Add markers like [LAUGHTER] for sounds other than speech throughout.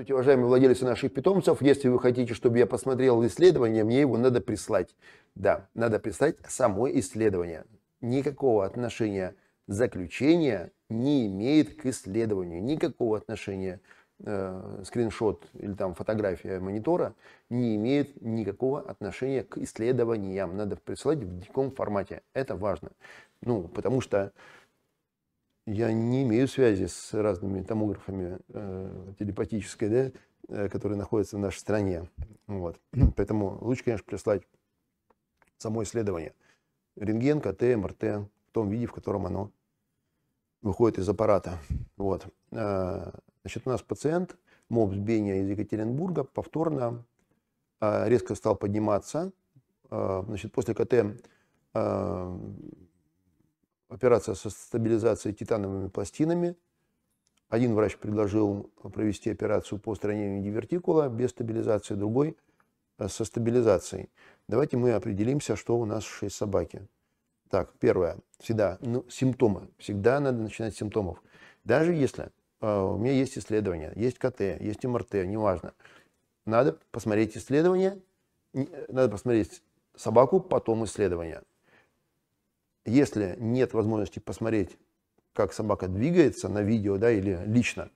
Здравствуйте, уважаемые владельцы наших питомцев. Если вы хотите, чтобы я посмотрел исследование, мне его надо прислать. Да, надо прислать само исследование. Никакого отношения заключения не имеет к исследованию. Никакого отношения э, скриншот или там фотография монитора не имеет никакого отношения к исследованиям. Надо присылать в диком формате. Это важно. Ну, потому что я не имею связи с разными томографами э, телепатической, да, э, которые находятся в нашей стране. Вот. [CLEARS THROAT] Поэтому лучше, конечно, прислать само исследование. Рентген, КТ, МРТ в том виде, в котором оно выходит из аппарата. Вот. Э, значит, у нас пациент МОПС Бения из Екатеринбурга повторно э, резко стал подниматься. значит, после КТ операция со стабилизацией титановыми пластинами. Один врач предложил провести операцию по устранению дивертикула без стабилизации, другой э, со стабилизацией. Давайте мы определимся, что у нас в шесть собаки. Так, первое, всегда ну, симптомы. Всегда надо начинать с симптомов. Даже если э, у меня есть исследования, есть КТ, есть МРТ, неважно. Надо посмотреть исследование, э, надо посмотреть собаку, потом исследование если нет возможности посмотреть, как собака двигается на видео да, или лично,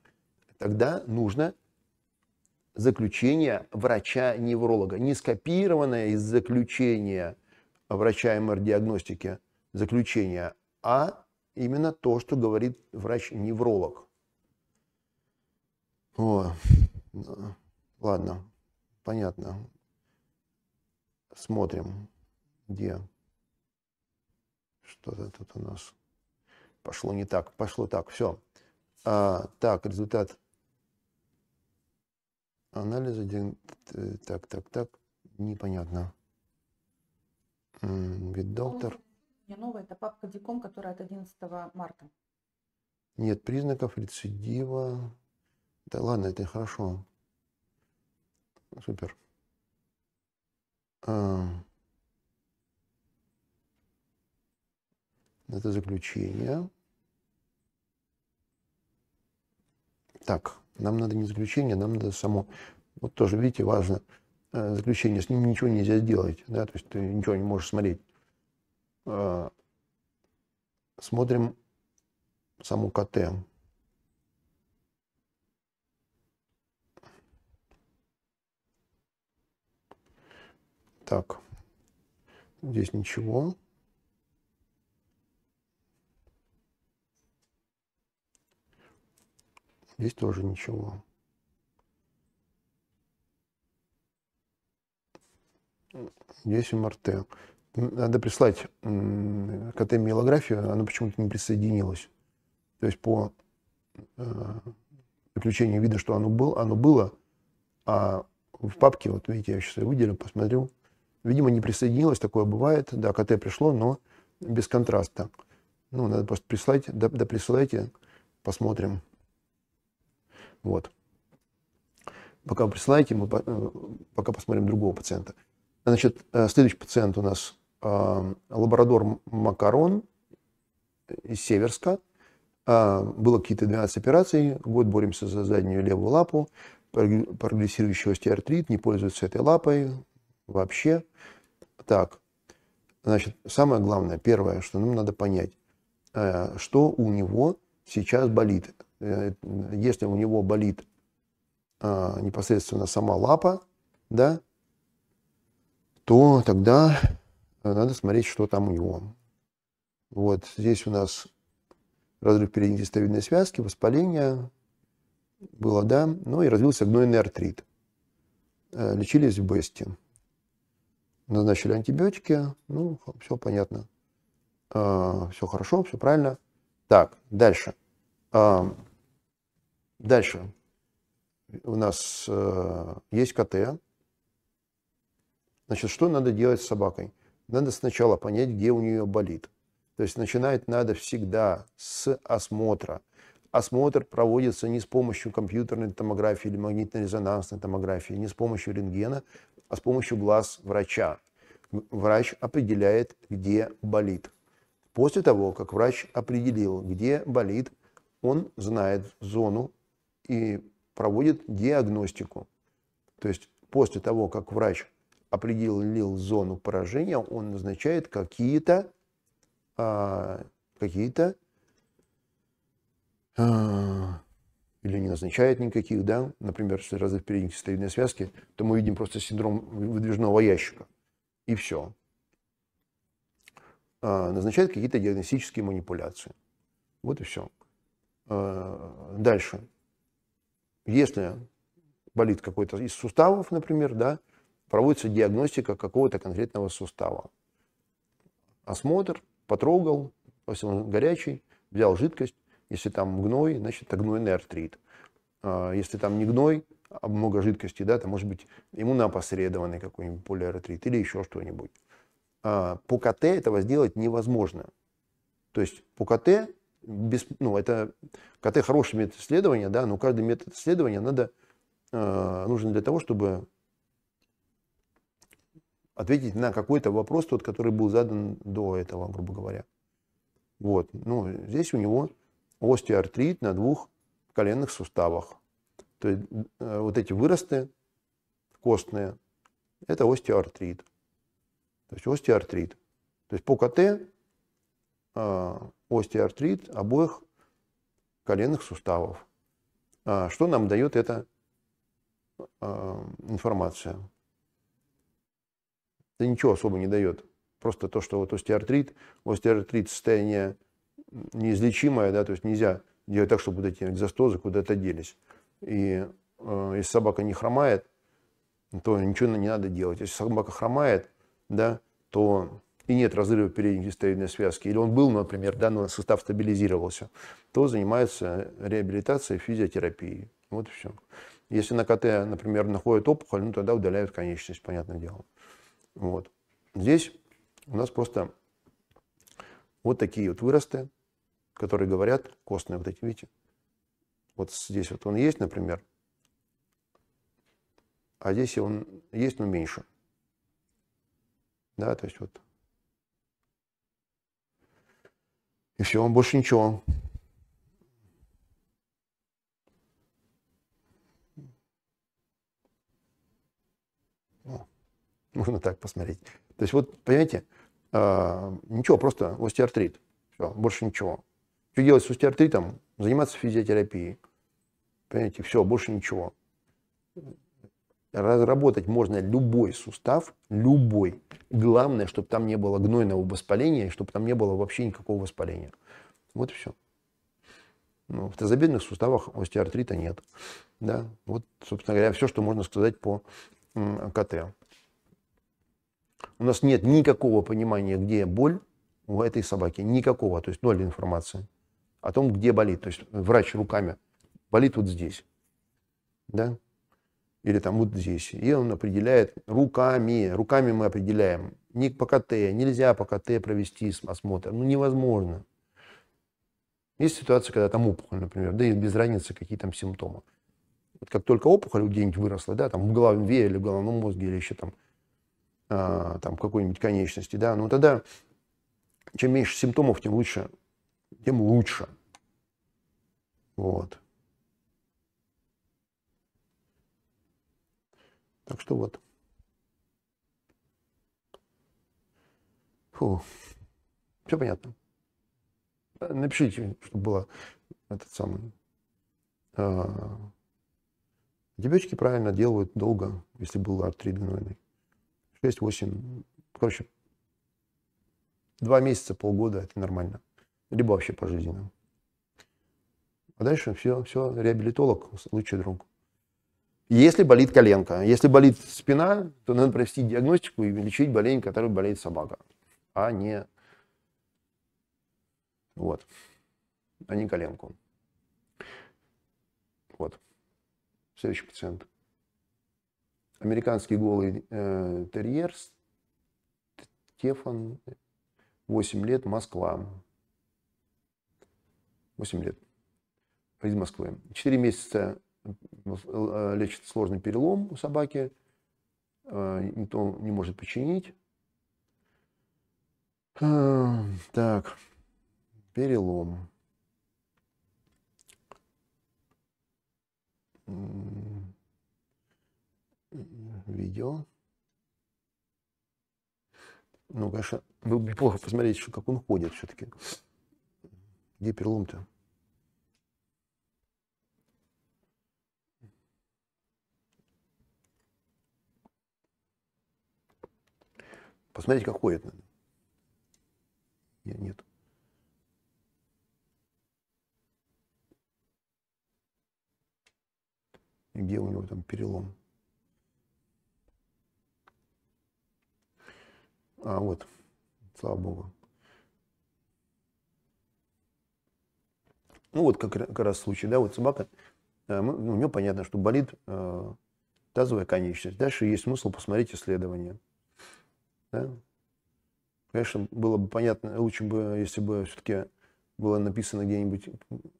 тогда нужно заключение врача-невролога. Не скопированное из заключения врача МР-диагностики заключение, а именно то, что говорит врач-невролог. О, ладно, понятно. Смотрим, где что-то тут у нас пошло не так. Пошло так. Все. А, так, результат анализа. Так, так, так. Непонятно. Вид ну, доктор. Не новая, это папка Диком, которая от 11 марта. Нет признаков рецидива. Да ладно, это хорошо. Супер. А... Это заключение. Так, нам надо не заключение, нам надо само. Вот тоже, видите, важно. Э, заключение, с ним ничего нельзя сделать, да, то есть ты ничего не можешь смотреть. Э, смотрим саму КТ. Так, здесь ничего. Здесь тоже ничего. Здесь МРТ. Надо прислать КТ-миелографию, она почему-то не присоединилась. То есть по приключению э, видно, что оно, было, оно было, а в папке, вот видите, я сейчас ее выделю, посмотрю, видимо, не присоединилось, такое бывает, да, КТ пришло, но без контраста. Ну, надо просто прислать, да, да присылайте, посмотрим. Вот. Пока вы присылаете, мы э, пока посмотрим другого пациента. Значит, э, следующий пациент у нас э, лаборатор Макарон из Северска. Было какие-то 12 операций, год боремся за заднюю левую лапу, прогрессирующий остеоартрит, не пользуются этой лапой вообще. Так, значит, самое главное, первое, что нам надо понять, что у него сейчас болит. Э, если у него болит а, непосредственно сама лапа, да, то тогда э, надо смотреть, что там у него. Вот здесь у нас разрыв передней дестовидной связки, воспаление было, да, ну и развился гнойный артрит. Э, лечились в Бесте. Назначили антибиотики, ну, все понятно. Все хорошо, все правильно. Так, дальше. Дальше. У нас э, есть КТ. Значит, что надо делать с собакой? Надо сначала понять, где у нее болит. То есть начинать надо всегда с осмотра. Осмотр проводится не с помощью компьютерной томографии или магнитно-резонансной томографии, не с помощью рентгена, а с помощью глаз врача. Врач определяет, где болит. После того, как врач определил, где болит, он знает зону, и проводит диагностику. То есть после того, как врач определил зону поражения, он назначает какие-то а, какие-то а, или не назначает никаких, да, например, если разрыв передней стерильной связки, то мы видим просто синдром выдвижного ящика. И все. А, назначает какие-то диагностические манипуляции. Вот и все. А, дальше. Если болит какой-то из суставов, например, да, проводится диагностика какого-то конкретного сустава. Осмотр, потрогал, если он горячий, взял жидкость, если там гной, значит, это гнойный артрит. А, если там не гной, а много жидкости, да, то может быть иммуноопосредованный какой-нибудь полиартрит или еще что-нибудь. А, по КТ этого сделать невозможно. То есть по КТ без, ну, это КТ хороший метод исследования, да, но ну, каждый метод исследования надо, э, нужен для того, чтобы ответить на какой-то вопрос, тот, который был задан до этого, грубо говоря. Вот. Ну, здесь у него остеоартрит на двух коленных суставах. То есть э, вот эти выросты костные – это остеоартрит. То есть остеоартрит. То есть по КТ э, остеоартрит обоих коленных суставов. А, что нам дает эта а, информация? Это ничего особо не дает. Просто то, что вот остеоартрит, остеоартрит состояние неизлечимое, да, то есть нельзя делать так, чтобы вот эти экзостозы куда-то делись. И э, если собака не хромает, то ничего не надо делать. Если собака хромает, да, то и нет разрыва передней дистовидной связки, или он был, например, да, но сустав стабилизировался, то занимается реабилитацией физиотерапией. Вот и все. Если на КТ, например, находят опухоль, ну тогда удаляют конечность, понятное дело. Вот. Здесь у нас просто вот такие вот выросты, которые говорят, костные вот эти, видите? Вот здесь вот он есть, например, а здесь он есть, но меньше. Да, то есть вот И все, больше ничего. Можно так посмотреть. То есть вот, понимаете, а, ничего, просто остеоартрит. Все, больше ничего. Что делать с остеоартритом? Заниматься физиотерапией. Понимаете, все, больше ничего разработать можно любой сустав, любой. Главное, чтобы там не было гнойного воспаления, и чтобы там не было вообще никакого воспаления. Вот и все. Ну, в тазобедренных суставах остеоартрита нет. Да? Вот, собственно говоря, все, что можно сказать по КТ. У нас нет никакого понимания, где боль у этой собаки. Никакого, то есть ноль информации о том, где болит. То есть врач руками болит вот здесь. Да? или там вот здесь. И он определяет руками, руками мы определяем. Не по КТ, нельзя по КТ провести осмотр, ну невозможно. Есть ситуация, когда там опухоль, например, да и без разницы, какие там симптомы. Вот как только опухоль где-нибудь выросла, да, там в голове или в головном мозге, или еще там, а, там какой-нибудь конечности, да, ну тогда чем меньше симптомов, тем лучше, тем лучше. Вот. Так что вот. Фу. Все понятно. Э, напишите, чтобы было этот самый. А, антибиотики правильно делают долго, если был артрит гнойный. 6-8, короче, два месяца, полгода это нормально. Либо вообще пожизненно. А дальше все, все, реабилитолог, лучший друг. Если болит коленка, если болит спина, то надо провести диагностику и лечить болезнь, которой болеет собака, а не вот, а не коленку. Вот. Следующий пациент. Американский голый э, терьер Стефан, 8 лет, Москва. 8 лет. Из Москвы. 4 месяца Э, лечит сложный перелом у собаки, э, никто не может починить. Э, так, перелом. Видео. Ну, конечно, было бы неплохо посмотреть, что, как он ходит все-таки. Где перелом-то? Посмотрите, как ходит. Нет. нет. Где у него там перелом? А, вот. Слава Богу. Ну вот как, как раз случай, да, вот собака, э, ну, у нее понятно, что болит э, тазовая конечность. Дальше есть смысл посмотреть исследование. Да? Конечно, было бы понятно, лучше бы, если бы все-таки было написано где-нибудь,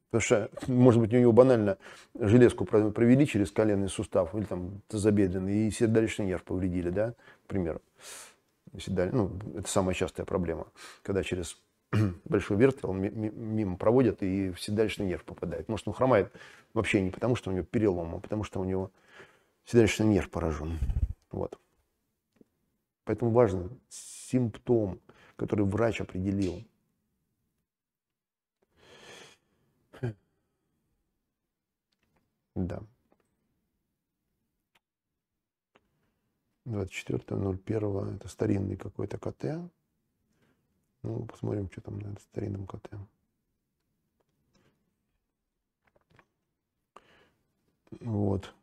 потому что, может быть, у него банально железку провели через коленный сустав или там тазобедренный, и сердечный нерв повредили, да, к примеру. Седаль... Ну, это самая частая проблема, когда через [CLEARS THROAT] большой вертел мимо проводят и в седалищный нерв попадает. Может, он хромает вообще не потому, что у него перелом, а потому, что у него седалищный нерв поражен. Вот. Поэтому важен симптом, который врач определил. Да. 24.01 это старинный какой-то КТ. Ну, посмотрим, что там на этом старинном КТ. Вот.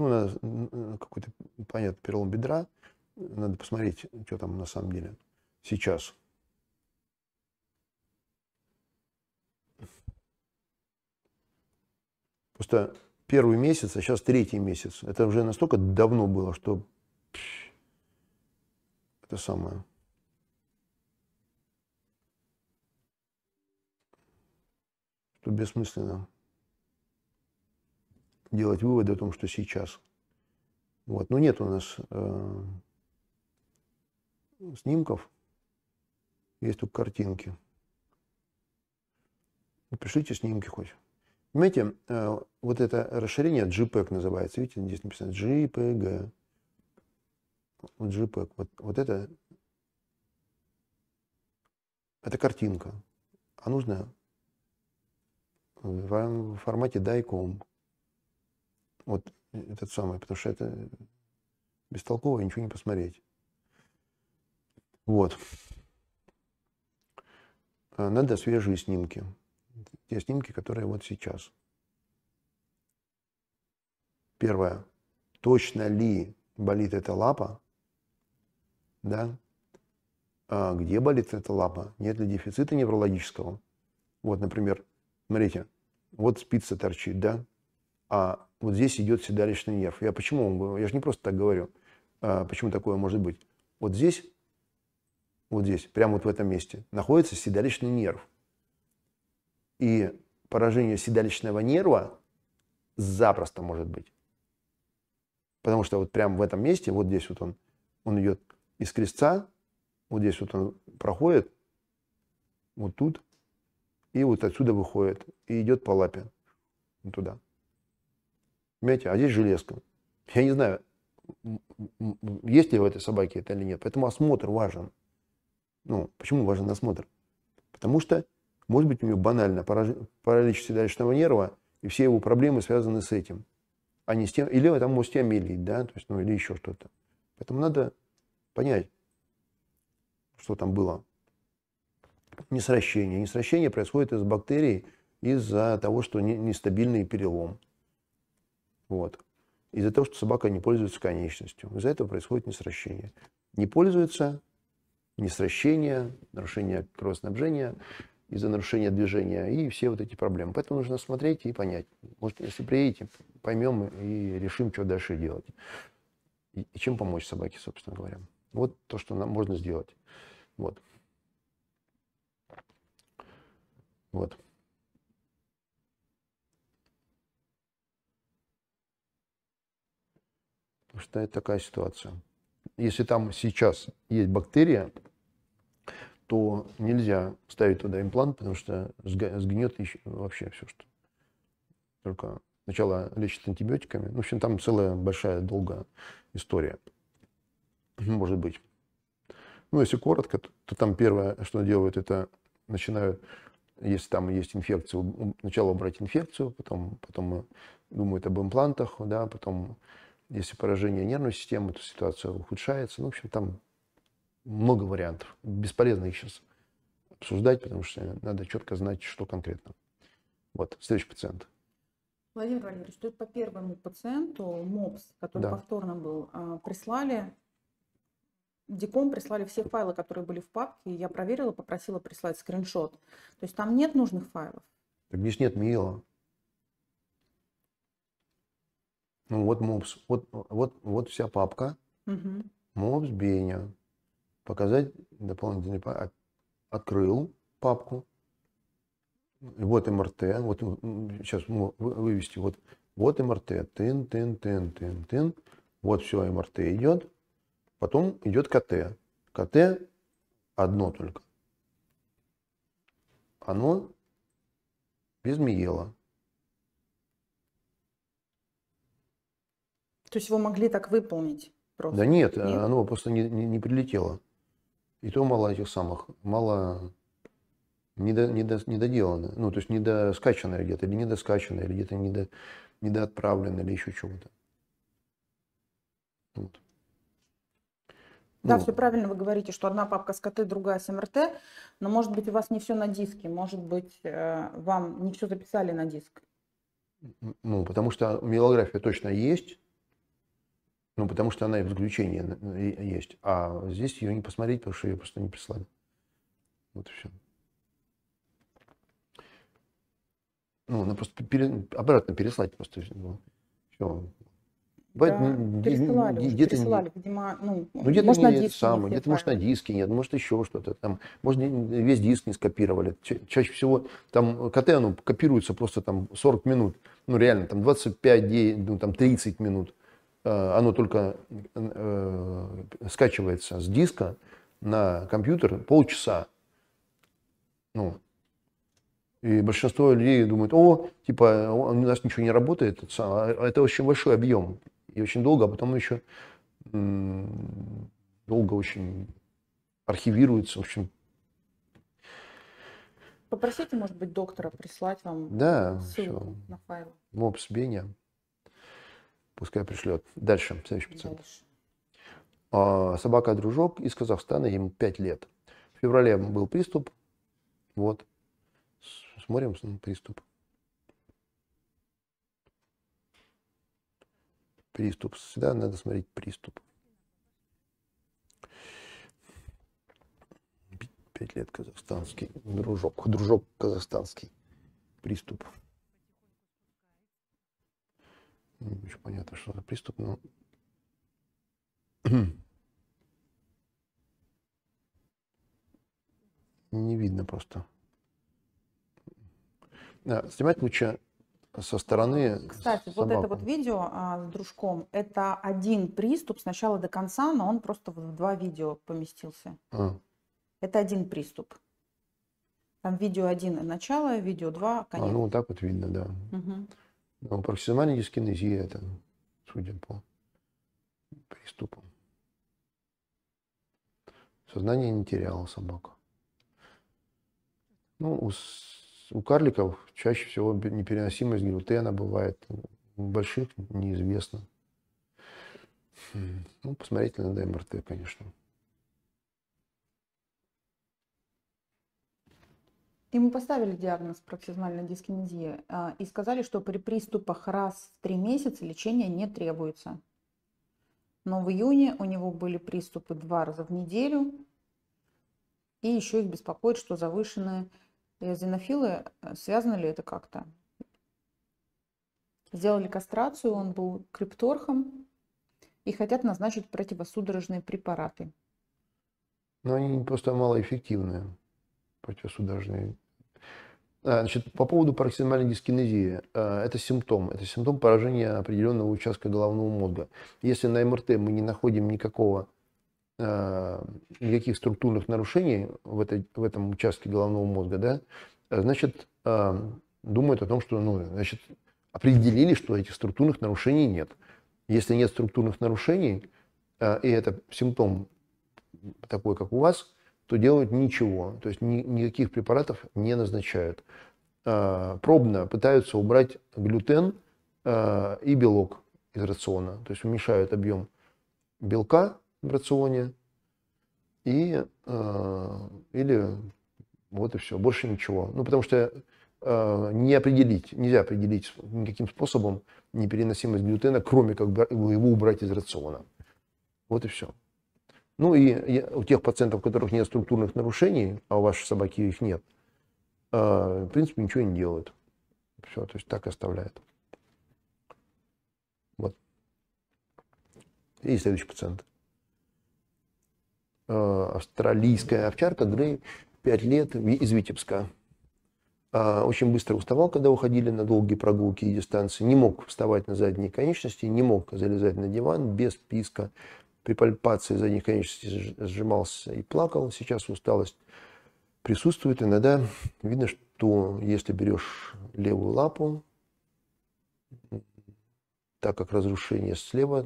Ну, надо, какой-то, понятно, перелом бедра. Надо посмотреть, что там на самом деле сейчас. Просто первый месяц, а сейчас третий месяц. Это уже настолько давно было, что это самое. Что бессмысленно делать выводы о том, что сейчас. Вот. Но нет у нас э, снимков, есть только картинки. Ну, пришлите снимки хоть. Понимаете, э, вот это расширение JPEG называется. Видите, здесь написано JPG. JPEG. Вот, вот это, это картинка. А нужно в формате DICOM. Вот этот самый, потому что это бестолково, ничего не посмотреть. Вот. Э, надо свежие снимки. Те снимки, которые вот сейчас. Первое. Точно ли болит эта лапа? Да? А где болит эта лапа? Нет ли дефицита неврологического? Вот, например, смотрите, вот спица торчит, да? А вот здесь идет седалищный нерв. Я почему? Я же не просто так говорю. А почему такое может быть? Вот здесь, вот здесь, прямо вот в этом месте, находится седалищный нерв. И поражение седалищного нерва запросто может быть. Потому что вот прямо в этом месте, вот здесь вот он, он идет из крестца, вот здесь вот он проходит, вот тут, и вот отсюда выходит, и идет по лапе туда. Понимаете, а здесь железка. Я не знаю, есть ли в этой собаке это или нет. Поэтому осмотр важен. Ну, почему важен осмотр? Потому что, может быть, у нее банально паралич седалищного нерва, и все его проблемы связаны с этим. А не с тем, или там остеомиелит, да, то есть, ну, или еще что-то. Поэтому надо понять, что там было. Несращение. Несращение происходит из бактерий из-за того, что нестабильный перелом. Вот. Из-за того, что собака не пользуется конечностью. Из-за этого происходит несращение. Не пользуется, несращение, нарушение кровоснабжения, из-за нарушения движения и все вот эти проблемы. Поэтому нужно смотреть и понять. Может, если приедете, поймем и решим, что дальше делать. И, чем помочь собаке, собственно говоря. Вот то, что нам можно сделать. Вот. Вот. что это такая ситуация. Если там сейчас есть бактерия, то нельзя ставить туда имплант, потому что сгнет еще, вообще все, что только сначала лечат антибиотиками. Ну, в общем, там целая большая долгая история. Ну, может быть. Ну, если коротко, то, то там первое, что делают, это начинают, если там есть инфекция, сначала убрать инфекцию, потом, потом думают об имплантах, да, потом если поражение нервной системы, то ситуация ухудшается. Ну, в общем, там много вариантов. Бесполезно их сейчас обсуждать, потому что надо четко знать, что конкретно. Вот, следующий пациент. Владимир Владимирович, тут по первому пациенту МОПС, который да. повторно был, а, прислали, Диком прислали все файлы, которые были в папке, я проверила, попросила прислать скриншот. То есть там нет нужных файлов. Так, видишь, нет, Мила, Ну, вот мопс, вот, вот, вот вся папка. Угу. Мопс Беня. Показать дополнительный Открыл папку. Вот МРТ. Вот сейчас вывести. Вот, вот МРТ. Тын, тын, тын, тын, тын. Вот все МРТ идет. Потом идет КТ. КТ одно только. Оно без Миела. То есть его могли так выполнить просто? Да нет, нет? оно просто не, не, не прилетело. И то мало этих самых, мало недо, недо, недоделано. Ну, то есть недоскачанное где-то, или недоскачанное, или где-то недо, недоотправлено, или еще чего-то. Вот. Да, ну, все правильно вы говорите, что одна папка с КТ, другая с МРТ, но может быть у вас не все на диске, может быть э, вам не все записали на диск. Ну, потому что мелография точно есть, ну, потому что она и в заключении есть. А здесь ее не посмотреть, потому что ее просто не прислали. Вот и все. Ну, она просто пере... обратно переслать просто. Ну, все. Бывает, да, ну, пересылали, где видимо, ну, ну где-то может, не на диске самое, где-то, может, на диске нет, может, еще что-то там, может, весь диск не скопировали. Ча- чаще всего там КТ, оно ну, копируется просто там 40 минут, ну, реально, там 25, ну, там 30 минут. Э, оно только э, скачивается с диска на компьютер полчаса. Ну, и большинство людей думают, о, типа, у нас ничего не работает. Это а, а очень большой объем. И очень долго, а потом еще долго очень архивируется. В общем, Попросите, может быть, доктора прислать вам да, ссылку все. на файл. Мопс Беня. Пускай пришлет. Дальше, следующий пациент. Дальше. А, собака дружок из Казахстана, ему 5 лет. В феврале был приступ. Вот. Смотрим приступ. Приступ. Всегда надо смотреть приступ. 5 лет казахстанский дружок. Дружок казахстанский. Приступ. Ну, не очень понятно, что за приступ, но... [CLEARS THROAT] Не видно просто. Да, снимать лучше со стороны. А, кстати, собаку. вот это вот видео а, с дружком, это один приступ с начала до конца, но он просто в два видео поместился. А. Это один приступ. Там видео один начало, видео два конец. А, ну, вот так вот видно, да. Угу. Но ну, профессиональная дискинезия это, судя по приступам. Сознание не теряла собака. Ну, у, у карликов чаще всего непереносимость глютена бывает. У больших неизвестно. Хм, ну, посмотреть на МРТ, конечно. Ему поставили диагноз проксизмальная дискинезия а, и сказали, что при приступах раз в три месяца лечение не требуется. Но в июне у него были приступы два раза в неделю. И еще их беспокоит, что завышенные эозинофилы, э, связано ли это как-то? Сделали кастрацию, он был крипторхом и хотят назначить противосудорожные препараты. Но они просто малоэффективные противосудорожные. А, значит, по поводу пароксидальной дискинезии. А, это симптом. Это симптом поражения определенного участка головного мозга. Если на МРТ мы не находим никакого, а, никаких структурных нарушений в, этой, в этом участке головного мозга, да, значит, думают о том, что ну, значит, определили, что этих структурных нарушений нет. Если нет структурных нарушений, и это симптом такой, как у вас – то делают ничего, то есть ни, никаких препаратов не назначают. А, пробно пытаются убрать глютен а, и белок из рациона, то есть уменьшают объем белка в рационе и а, или вот и все, больше ничего. Ну потому что а, не определить, нельзя определить никаким способом непереносимость глютена, кроме как бы его убрать из рациона. Вот и все. Ну и у тех пациентов, у которых нет структурных нарушений, а у вашей собаки их нет, э, в принципе, ничего не делают. Все, то есть так оставляют. Вот. И следующий пациент. Э, австралийская овчарка Грей, 5 лет, из Витебска. Э, очень быстро уставал, когда уходили на долгие прогулки и дистанции. Не мог вставать на задние конечности, не мог залезать на диван без писка при пальпации за них конечностей сжимался и плакал. Сейчас усталость присутствует. Иногда видно, что если берешь левую лапу, так как разрушение слева,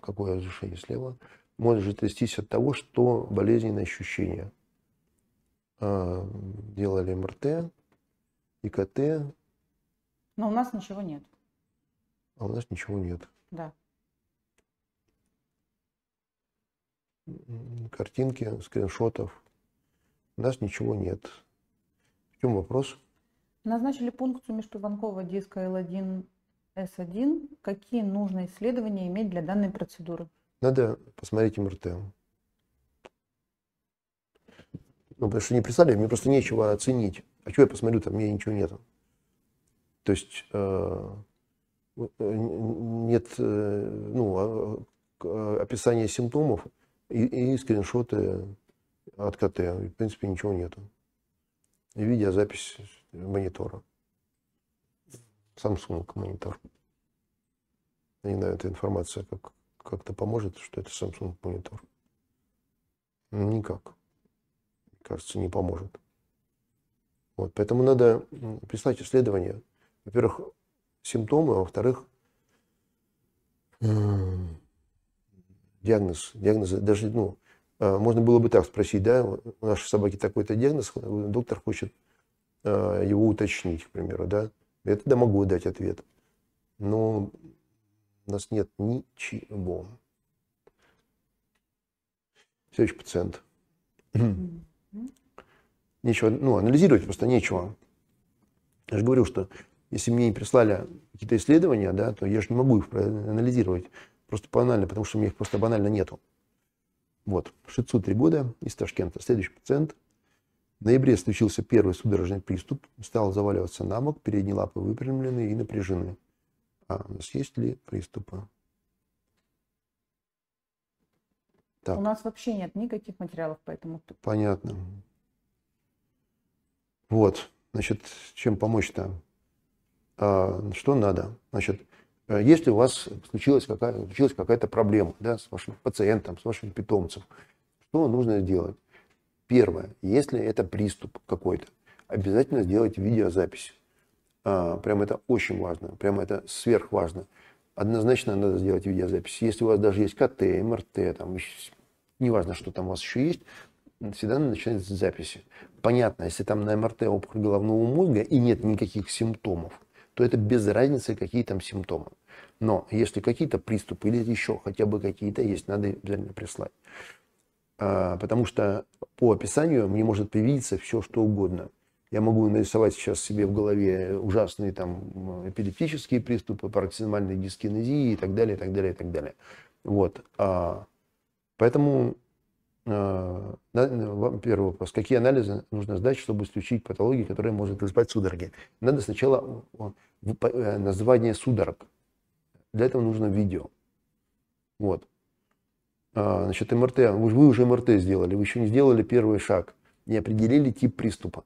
какое разрушение слева, может же трястись от того, что болезненные ощущения. А, делали МРТ, ИКТ. Но у нас ничего нет. А у нас ничего нет. Да. картинки, скриншотов. У нас ничего нет. В чем вопрос? Назначили пункцию межпозвонкового диска L1 S1. Какие нужно исследования иметь для данной процедуры? Надо посмотреть МРТ. Ну, потому что не прислали мне просто нечего оценить. А что я посмотрю, там мне ничего нет То есть э, э нет э, ну, а, э, описания симптомов, и, и скриншоты от КТ. в принципе, ничего нету. И видеозапись монитора. Samsung монитор. Я не знаю, эта информация как, как-то поможет, что это Samsung монитор. Ну, никак. кажется, не поможет. Вот, поэтому надо прислать исследование. Во-первых, симптомы, а во-вторых, диагноз, диагноз даже, ну, а, можно было бы так спросить, да, у нашей собаки такой-то диагноз, доктор хочет а, его уточнить, к примеру, да. Я тогда могу дать ответ. Но у нас нет ничего. Следующий пациент. Нечего, ну, анализировать просто нечего. Я же говорю, что если мне не прислали какие-то исследования, да, то я же не могу их проанализировать. Просто банально, потому что у меня их просто банально нету. Вот, Шицу три года из Ташкента. Следующий пациент. В ноябре случился первый судорожный приступ. Стал заваливаться на бок, передние лапы выпрямлены и напряжены. А у нас есть ли приступы? Так. У нас вообще нет никаких материалов поэтому. Понятно. Вот, значит, чем помочь-то? А, что надо? Значит, Э, если у вас случилась какая-то случилась какая-то проблема да, с вашим пациентом, с вашим питомцем, что нужно сделать? Первое, если это приступ какой-то, обязательно сделайте видеозапись. А, прям это очень важно, прям это сверхважно. Однозначно надо сделать видеозапись. Если у вас даже есть КТ, МРТ, там, неважно, что там у вас еще есть, всегда надо начинать с записи. Понятно, если там на МРТ опухоль головного мозга и нет никаких симптомов, то это без разницы, какие там симптомы. Но если какие-то приступы или еще хотя бы какие-то есть, надо обязательно прислать. А, потому что по описанию мне может привидеться все, что угодно. Я могу нарисовать сейчас себе в голове ужасные там эпилептические приступы, пароксимальные дискинезии и так далее, и так далее, и так далее. Вот. А, поэтому а, первый вопрос. Какие анализы нужно сдать, чтобы исключить патологии, которые может вызывать судороги? Надо сначала э, название судорог для этого нужно видео. Вот. А, значит, МРТ, вы, вы уже МРТ сделали, вы еще не сделали первый шаг, не определили тип приступа.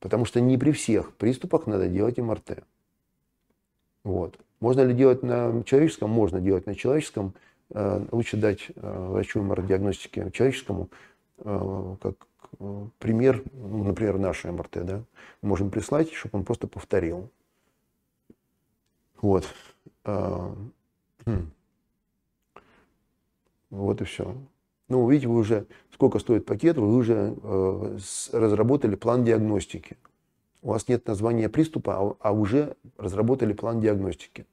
Потому что не при всех приступах надо делать МРТ. Вот. Можно ли делать на человеческом? Можно делать на человеческом. Э, лучше дать э, врачу МРТ-диагностики человеческому, э, как пример, ну, например, наше МРТ, да, можем прислать, чтобы он просто повторил. Вот. А, хм. Вот и все. Ну, видите, вы уже, сколько стоит пакет, вы уже а, разработали план диагностики. У вас нет названия приступа, а, а уже разработали план диагностики.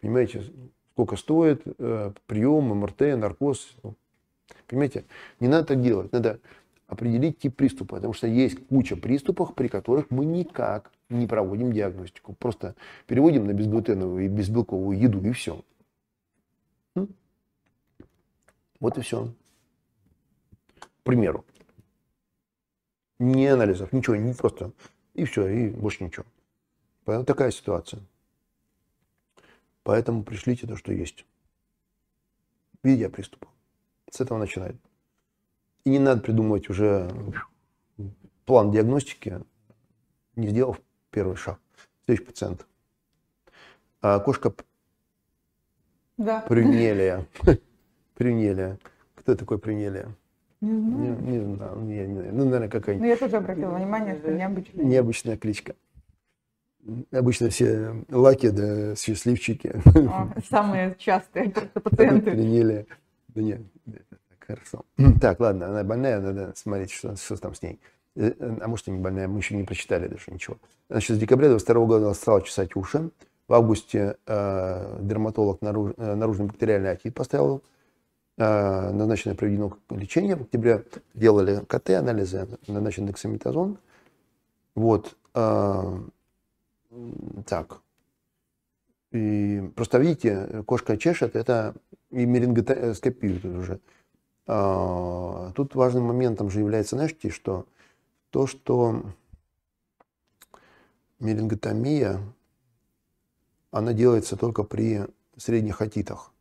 Понимаете, сколько стоит э, прием, МРТ, наркоз. Понимаете, не надо так делать. Надо определить тип приступа, потому что есть куча приступов, при которых мы никак не проводим диагностику, просто переводим на безглютеновую и безбелковую еду и все. Вот и все. К примеру. Не анализов, ничего, не просто. И все, и больше ничего. Поэтому такая ситуация. Поэтому пришлите то, что есть. Видя виде приступа. С этого начинает. И не надо придумывать уже план диагностики, не сделав Первый шаг. Следующий пациент. А, кошка да. Прюнелия. [LAUGHS] Прюнелия. Кто такой Прюнелия? Не знаю. Не, не знаю. Не, не, ну, наверное, какая-нибудь. Ну, я тоже обратила внимание, что необычная. Необычная кличка. Обычно все лаки, да, счастливчики. О, а, самые частые пациенты. Прюнелия. Да нет, хорошо. Так, ладно, она больная, надо смотреть, что, что там с ней. Э, э, а может, и не мы еще не прочитали даже ничего. Значит, с декабря 22 года она стала чесать уши. В августе э, дерматолог наруж, э, наружный бактериальный отит поставил. Э, назначено проведено лечение. В октябре делали КТ, анализы, назначен дексаметазон. Вот. Э, так. И просто видите, кошка чешет, это и мерингоскопию э, тут уже. Э, тут важным моментом же является, знаете, что то, что мелинготомия, она делается только при средних отитах.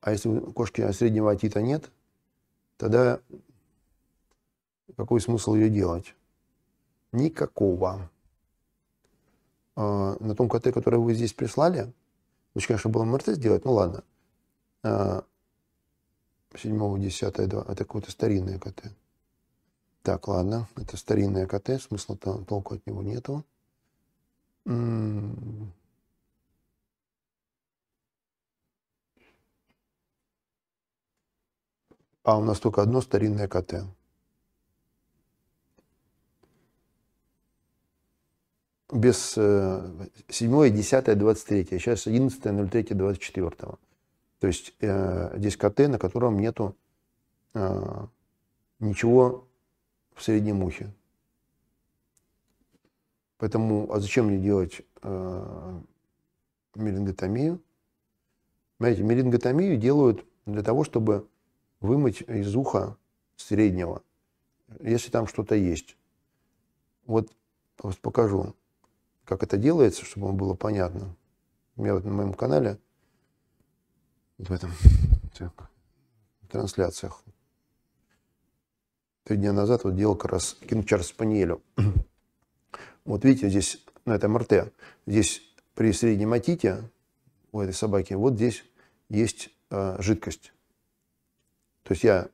А если у кошки среднего отита нет, тогда какой смысл ее делать? Никакого. А, на том коте, который вы здесь прислали, лучше, конечно, было МРТ сделать, ну ладно. 7-10, а, это какой то старинный КТ. Так, ладно, это старинный АКТ, смысла -то, толку от него нету. А у нас только одно старинное КТ. Без э, 7, 10, 23. Сейчас 11, 03, 24. То есть э, здесь КТ, на котором нету э, ничего в среднем ухе. Поэтому, а зачем мне делать э, мелинготомию? Понимаете, мелинготомию делают для того, чтобы вымыть из уха среднего, если там что-то есть. Вот просто покажу, как это делается, чтобы вам было понятно. У меня вот на моем канале, в этом, так, в трансляциях, три дня назад вот делал как раз Кинг Чарльз Паниелю. [CLEARS THROAT] вот видите, здесь, на ну, это МРТ, здесь при среднем атите у этой собаки, вот здесь есть э, жидкость. То есть я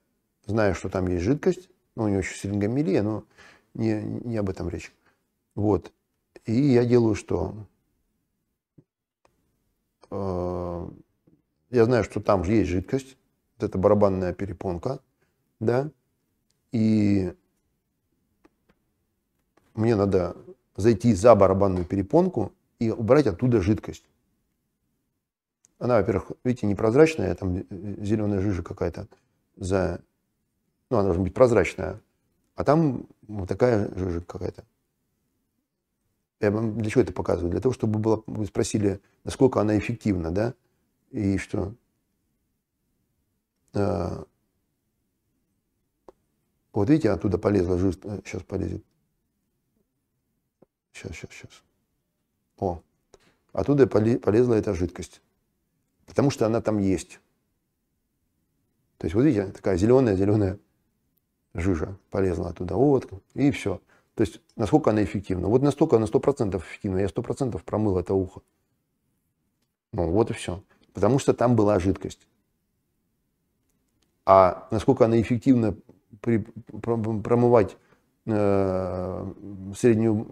знаю, что там есть жидкость, ну, у нее еще сирингомелия, но не, не об этом речь. Вот. И я делаю что? Э, я знаю, что там же есть жидкость, вот это барабанная перепонка, да, и мне надо зайти за барабанную перепонку и убрать оттуда жидкость. Она, во-первых, видите, непрозрачная, там э, э, зеленая жижа какая-то за... Ну, она должна быть прозрачная. А там вот такая жижа какая-то. Я вам для чего это показываю? Для того, чтобы было, вы спросили, насколько она эффективна, да? И что? Э, вот видите, оттуда полезла жизнь. Сейчас э, полезет. Сейчас, сейчас, сейчас. О, оттуда полезла эта жидкость. Потому что она там есть. То есть, вот видите, такая зеленая-зеленая жижа полезла оттуда. Вот, и все. То есть, насколько она эффективна. Вот настолько она процентов эффективна. Я процентов промыл это ухо. Ну, вот и все. Потому что там была жидкость. А насколько она эффективно при, промывать э, среднюю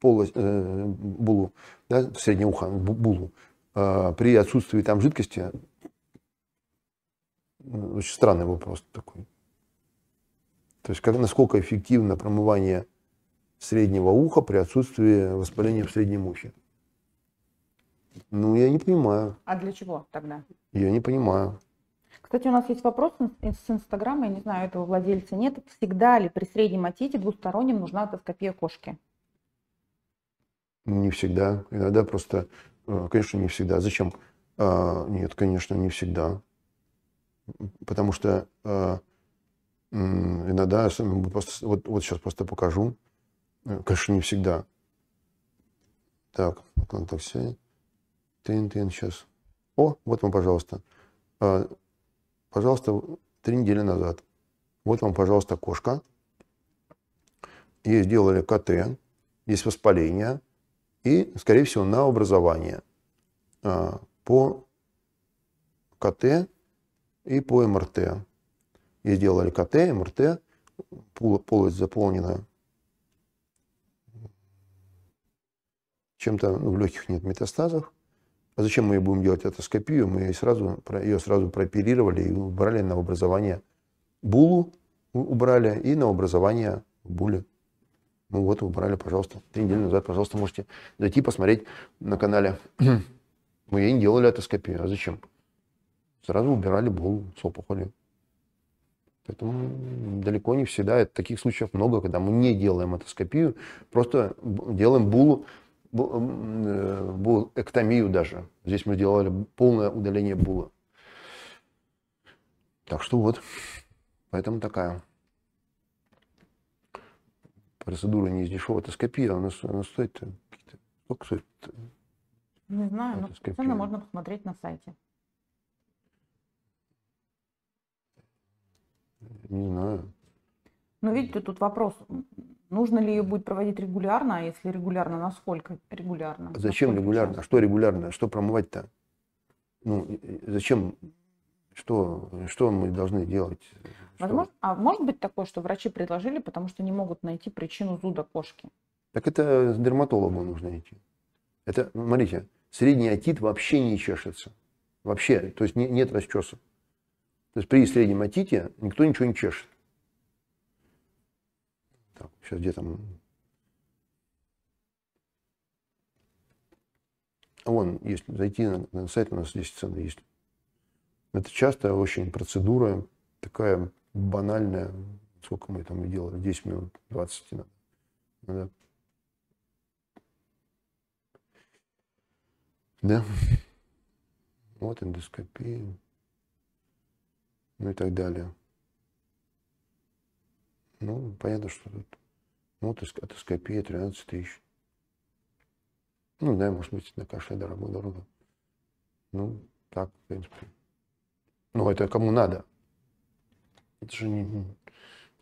полость, э, булу, да, среднее ухо, булу, э, при отсутствии там жидкости, очень странный вопрос такой. То есть как, насколько эффективно промывание среднего уха при отсутствии воспаления в среднем ухе? Ну, я не понимаю. А для чего тогда? Я не понимаю. Кстати, у нас есть вопрос с Инстаграма, я не знаю, этого владельца нет. Всегда ли при среднем отите двусторонним нужна доскопия кошки? Не всегда. Иногда просто, э, конечно, не всегда. Зачем? А, нет, конечно, не всегда. Потому что э, иногда, просто, вот, вот сейчас просто покажу, э, конечно, не всегда. Так, контакт Тин-тин сейчас. О, вот вам, пожалуйста. А, пожалуйста, три недели назад. Вот вам, пожалуйста, кошка. Ей сделали КТ, есть воспаление и, скорее всего, на образование а, по КТ и по МРТ. Ей сделали КТ, МРТ, полость заполнена чем-то ну, в легких нет метастазов. А зачем мы ее будем делать атоскопию? Мы ее сразу, ее сразу прооперировали и убрали на образование булу, убрали и на образование були. Ну вот, убрали, пожалуйста. Три недели назад, пожалуйста, можете зайти посмотреть на канале. [CLEARS THROAT] Мы ей не делали атоскопию. А зачем? Сразу убирали булу с опухолью. Поэтому далеко не всегда. Это Таких случаев много, когда мы не делаем атоскопию, просто делаем булу бул, э, э, эктомию даже. Здесь мы делали полное удаление була. Так что вот, поэтому такая процедура не из дешевого эндоскопия. Она, она стоит э, какие-то... Сколько стоит? Не знаю, но цены можно посмотреть на сайте. Не знаю. Ну, видите, тут вопрос. Нужно ли ее будет проводить регулярно, а если регулярно, насколько регулярно? А зачем насколько регулярно? А что регулярно? Что промывать-то? Ну, зачем? Что, что мы должны делать? Возможно, что? а может быть такое, что врачи предложили, потому что не могут найти причину зуда кошки? Так это дерматологу нужно идти. Это, смотрите, средний отит вообще не чешется. Вообще, то есть не, нет расчеса. То есть при среднем отите никто ничего не чешет. Так, сейчас где там? Вон, если зайти на, на сайт, у нас здесь цены есть. Это часто очень процедура такая банальная. Сколько мы там делали? 10 минут, 20 надо. надо. Да. Вот эндоскопия. Ну и так далее. Ну, понятно, что тут. Ну, вот эскопия 13 тысяч. Ну, да, может быть, на каше дорого-дорого. Ну, так, в принципе. Ну, это кому надо. Это же не,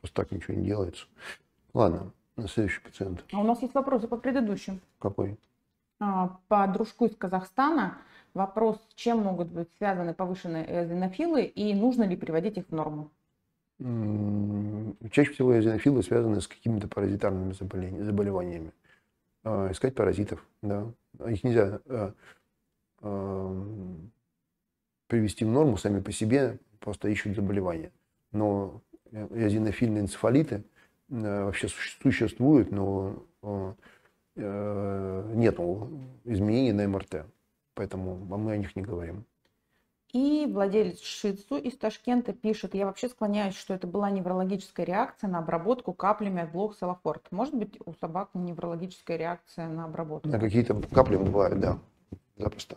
просто так ничего не делается. Ладно, на следующий пациент. А у нас есть вопросы по предыдущим. Какой? А, по дружку из Казахстана. Вопрос, чем могут быть связаны повышенные эозинофилы и нужно ли приводить их в норму? Чаще всего эозинофилы связаны с какими-то паразитарными заболеваниями. А, искать паразитов, да. Их нельзя а, а, привести в норму сами по себе, просто ищут заболевания. Но эозинофильные энцефалиты э, вообще существуют, но э, э, нет изменений на МРТ. Поэтому мы о них не говорим. И владелец Шицу из Ташкента пишет, я вообще склоняюсь, что это была неврологическая реакция на обработку каплями от блох Салафорд. Может быть, у собак неврологическая реакция на обработку? На какие-то капли бывают, да. Запросто.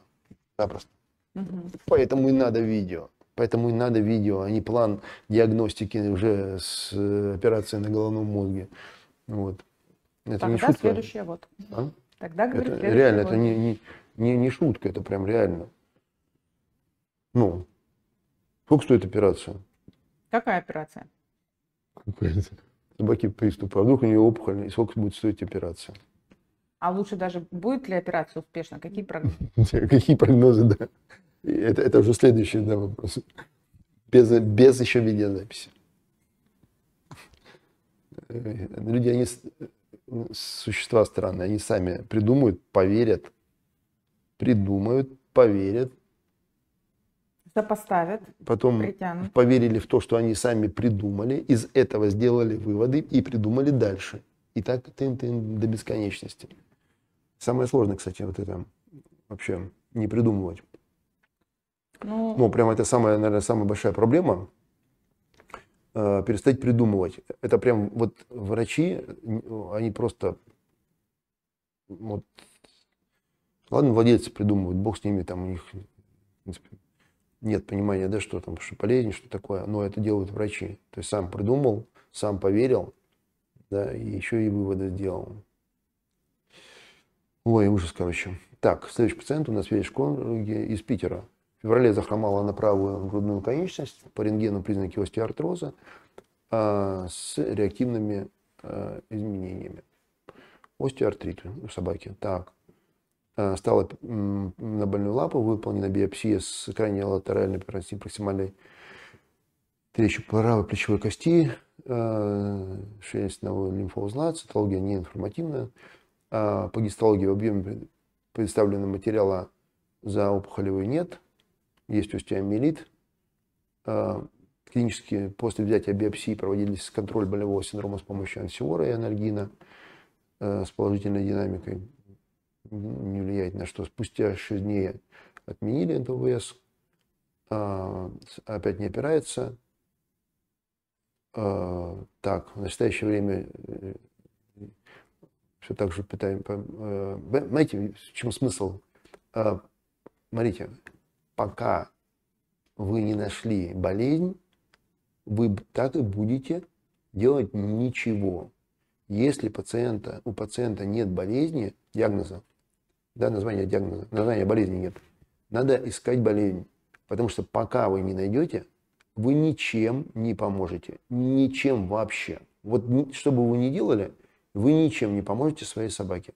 Запросто. Угу. Поэтому и надо видео. Поэтому и надо видео, а не план диагностики уже с э, операцией на головном мозге. Вот. Это Тогда не шутка. следующее вот. А? Тогда, говорит, это, Реально, вот. это не, не, не, не шутка, это прям реально. Ну, сколько стоит операция? Какая операция? Собаки приступа. А вдруг у нее опухоль, и сколько будет стоить операция? А лучше даже, будет ли операция успешна? Какие прогнозы? [LAUGHS] Какие прогнозы, да. Это, это уже следующий да, вопрос. Без, без еще видеозаписи. Э, люди, они существа странные, они сами придумают, поверят, придумают, поверят, Сопоставят, потом притянут. поверили в то, что они сами придумали, из этого сделали выводы и придумали дальше. И так тын -тын, до бесконечности. Самое сложное, кстати, вот это вообще не придумывать. Ну, ну прям это самая, наверное, самая большая проблема э, перестать придумывать. Это прям вот врачи, они просто вот ладно, владельцы придумывают, бог с ними, там у них в принципе, нет понимания, да, что там, что болезнь, что такое, но это делают врачи. То есть сам придумал, сам поверил, да, и еще и выводы сделал. Ой, ужас, короче. Так, следующий пациент у нас Федя Шконге из Питера. В феврале захромала на правую грудную конечность, по рентгену признаки остеоартроза а, с реактивными а, изменениями. Остеоартрит у собаки. Так, Э, стала на больную лапу, выполнена биопсия с крайней латеральной проксимальной трещи правой плечевой кости, э, шейностного лимфоузла, цитология неинформативная. А по гистологии в объеме представленного материала за опухолевой нет, есть остеомиелит. Э, клинически после взятия биопсии проводились контроль болевого синдрома с помощью ансиора и анальгина с положительной динамикой не влияет на что. Спустя 6 дней отменили НДВС, а, опять не опирается. А, так, в настоящее время э, все так же пытаем... Э, знаете, в чем смысл? А, смотрите, пока вы не нашли болезнь, вы так и будете делать ничего. Если пациента, у пациента нет болезни, диагноза, да, названия диагноза, названия болезни нет. Надо искать болезнь. Потому что пока вы не найдете, вы ничем не поможете. Ничем вообще. Вот что бы вы ни делали, вы ничем не поможете своей собаке.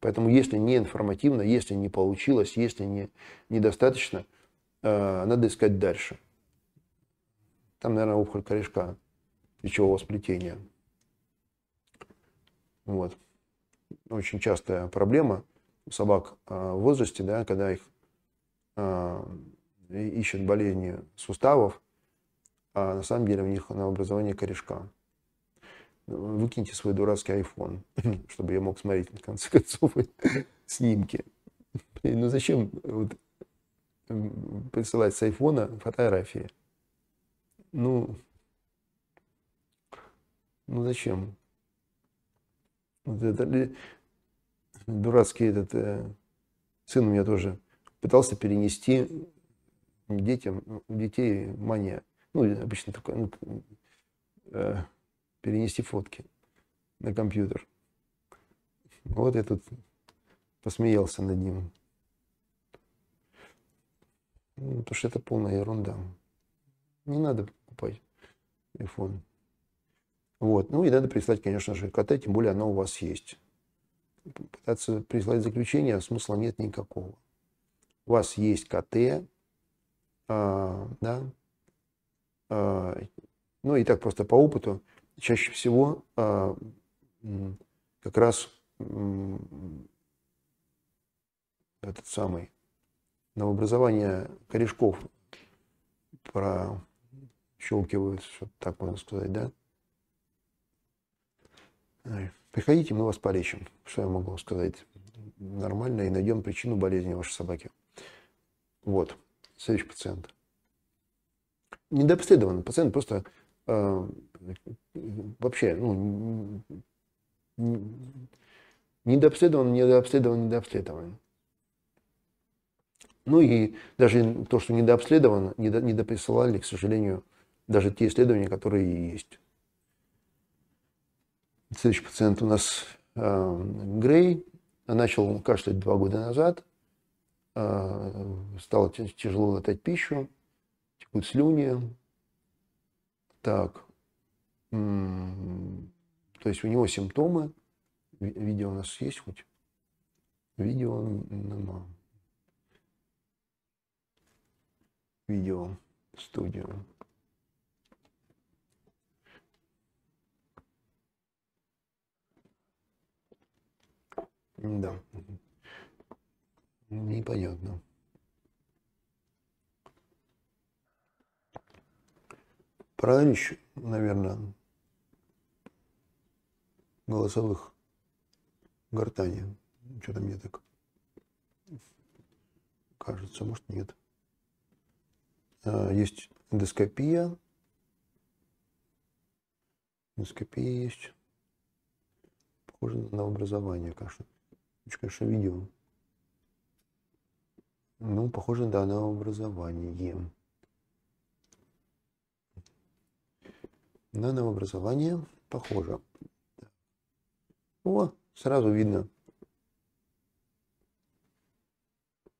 Поэтому если не информативно, если не получилось, если не, недостаточно, э, надо искать дальше. Там, наверное, опухоль корешка, плечевого сплетения. Вот. Очень частая проблема собак э, в возрасте, да, когда их э, ищут болезни суставов, а на самом деле у них на образование корешка. Выкиньте свой дурацкий iPhone, [LAUGHS] чтобы я мог смотреть, в конце концов, [LAUGHS] снимки. Ну зачем вот присылать с айфона фотографии? Ну, ну зачем? Вот это, дурацкий этот э, сын у меня тоже пытался перенести детям, у ну, детей мания. Ну, обычно такое, ну, э, перенести фотки на компьютер. Вот я тут посмеялся над ним. Ну, потому что это полная ерунда. Не надо покупать iPhone. Вот. Ну и надо прислать, конечно же, КТ, тем более оно у вас есть пытаться прислать заключение, а смысла нет никакого. У вас есть КТ, а, да, а, ну и так просто по опыту, чаще всего а, как раз этот самый новообразование корешков прощелкивают, что так можно сказать, да? Ой. Приходите, мы вас полечим. Что я могу сказать? Нормально, и найдем причину болезни вашей собаки. Вот, следующий пациент. Недообследованный пациент просто э, вообще ну, недообследован, недообследован, недообследован. Ну и даже то, что недообследован, недоприсылали, к сожалению, даже те исследования, которые есть. Следующий пациент у нас э, Грей. Начал кашлять два года назад. Э, стало тяжело латать пищу. Текут слюни. Так. То есть у него симптомы. Видео у нас есть хоть? Видео на Видео студию. Да. Непонятно. Пранч, наверное, голосовых гортани. Что-то мне так кажется, может нет. А, есть эндоскопия. Эндоскопия есть. Похоже на образование, конечно. Очень хорошо Ну, похоже, да, на образование. На новообразование похоже. О, сразу видно.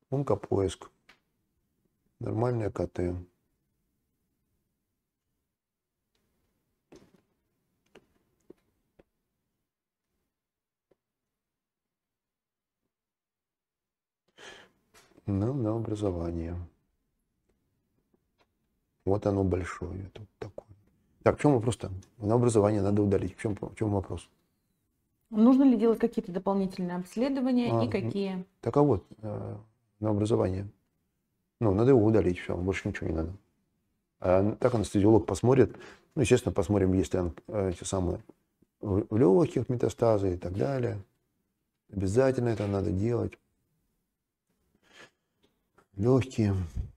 Онкопоиск. Нормальная КТ. но на образование. Вот оно большое тут такое. Так, в чем вопрос там? На образование надо удалить. В чем, в чем вопрос? Нужно ли делать какие-то дополнительные обследования а, и какие? Так а вот, э, на образование. Ну, надо его удалить, все, больше ничего не надо. А так анестезиолог посмотрит, ну, естественно, посмотрим, есть ли э, эти самые в легких метастазы и так далее. Обязательно это надо делать легкие,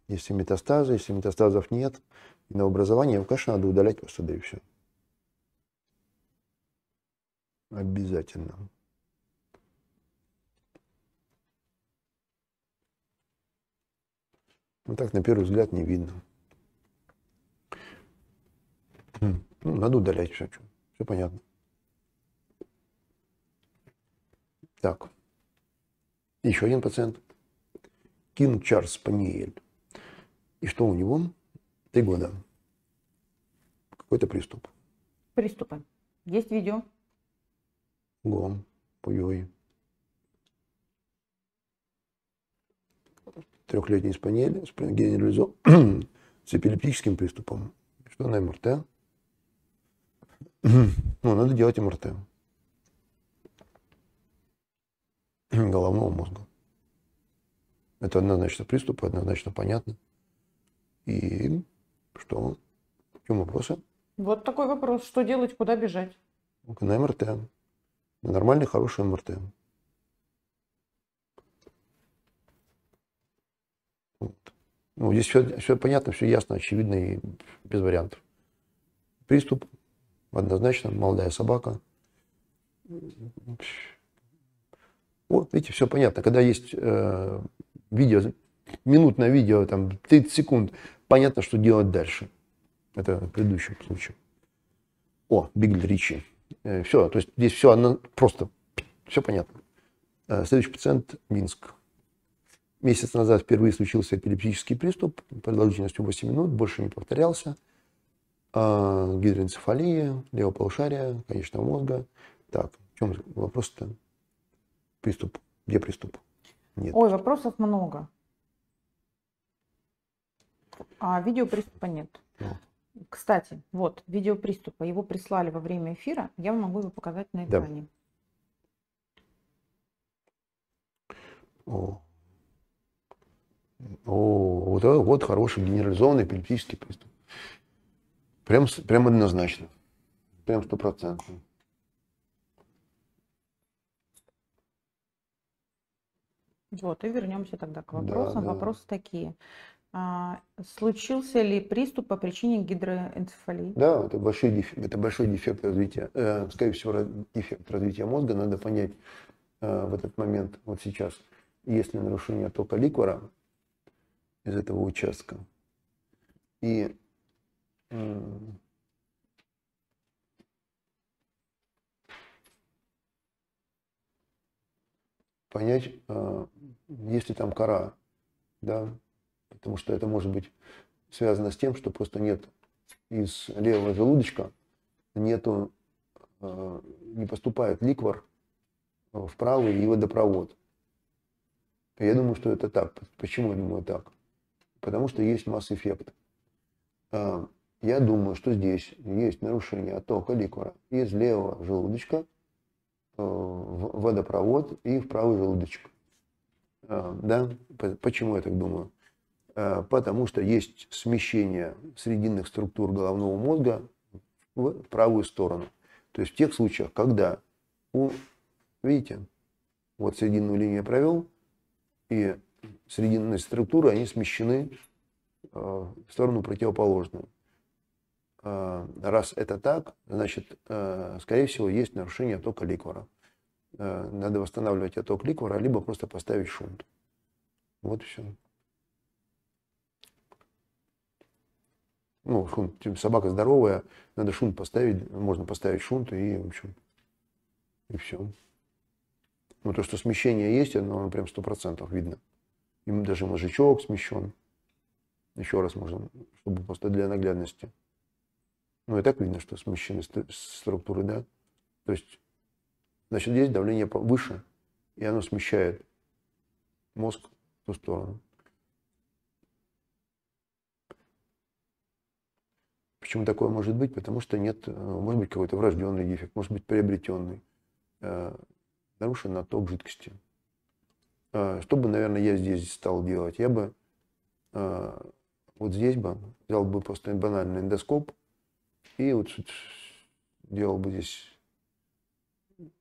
если метастазы, если метастазов нет, на образование, его, ну, конечно, надо удалять просто, да и все. Обязательно. Ну так, на первый взгляд, не видно. Хм, ну, надо удалять все. Все понятно. Так. Еще один пациент. Кинг Чарльз Паниель. И что у него? Три года. Какой-то приступ. Приступа. Есть видео? Гом. Пуёй. Трехлетний спаниель с генерализом [CLEARS THROAT] с эпилептическим приступом. Что на МРТ? ну, надо делать МРТ. [CLEARS THROAT] Головного мозга. Это однозначно приступ, однозначно понятно. И что? В чем вопросы? Вот такой вопрос. Что делать, куда бежать? На МРТ. На нормальный, хороший МРТ. Вот. Ну, здесь все, все понятно, все ясно, очевидно и без вариантов. Приступ однозначно, молодая собака. Вот, видите, все понятно. Когда есть э, видео, минутное видео, там 30 секунд, понятно, что делать дальше. Это в предыдущем случае. О, Бигель Ричи. Э, все, то есть здесь все оно просто, все понятно. Э, следующий пациент – Минск. Месяц назад впервые случился эпилептический приступ продолжительностью 8 минут, больше не повторялся. Э, гидроэнцефалия, левополушария, конечного мозга. Так, в чем вопрос-то? Приступ. Где приступ? Нет. Ой, вопросов много. А видеоприступа нет. Ну. Кстати, вот, видеоприступа. Его прислали во время эфира. Я могу его показать на экране. Да. О. О, вот, э, вот хороший генерализованный эпилептический приступ. Прям, прям однозначно. Прям стопроцентно. Вот, и вернемся тогда к вопросам. Да, да. Вопросы такие. А, случился ли приступ по причине гидроэнцефалии? Да, это большой, дефект, это большой дефект развития, э, скорее всего, дефект развития мозга. Надо понять э, в этот момент, вот сейчас, есть ли нарушение тока ликвора из этого участка. И понять, а, есть ли там кора, да, потому что это может быть связано с тем, что просто нет из левого желудочка, нету, а, не поступает ликвор в правый и водопровод. Я думаю, что это так. Почему я думаю так? Потому что есть масс-эффект. А, я думаю, что здесь есть нарушение оттока ликвора из левого желудочка Э, в водопровод и в правый желудочек. Э, да? Почему я так думаю? Э, потому что есть смещение срединных структур головного мозга в правую сторону. То есть в тех случаях, когда у, видите, вот срединную линию я провел, и срединные структуры, они смещены в сторону противоположную раз это так, значит, э, скорее всего, есть нарушение тока ликвора. Э, надо восстанавливать отток ликвора, либо просто поставить шунт. Вот и все. Ну, шунт, собака здоровая, надо шунт поставить, можно поставить шунт и, в общем, и все. Ну, то, что смещение есть, оно, оно прям процентов видно. И даже мозжечок смещен. Еще раз можно, чтобы просто для наглядности. Ну, и так видно, что смещены структуры, да? То есть, значит, здесь давление выше, и оно смещает мозг в ту сторону. Почему такое может быть? Потому что нет, э, может быть, какой-то врожденный дефект, может быть, приобретенный, э, нарушен отток жидкости. Э, что бы, наверное, я здесь стал делать? Я бы вот здесь бы взял бы просто банальный эндоскоп – и вот делал бы здесь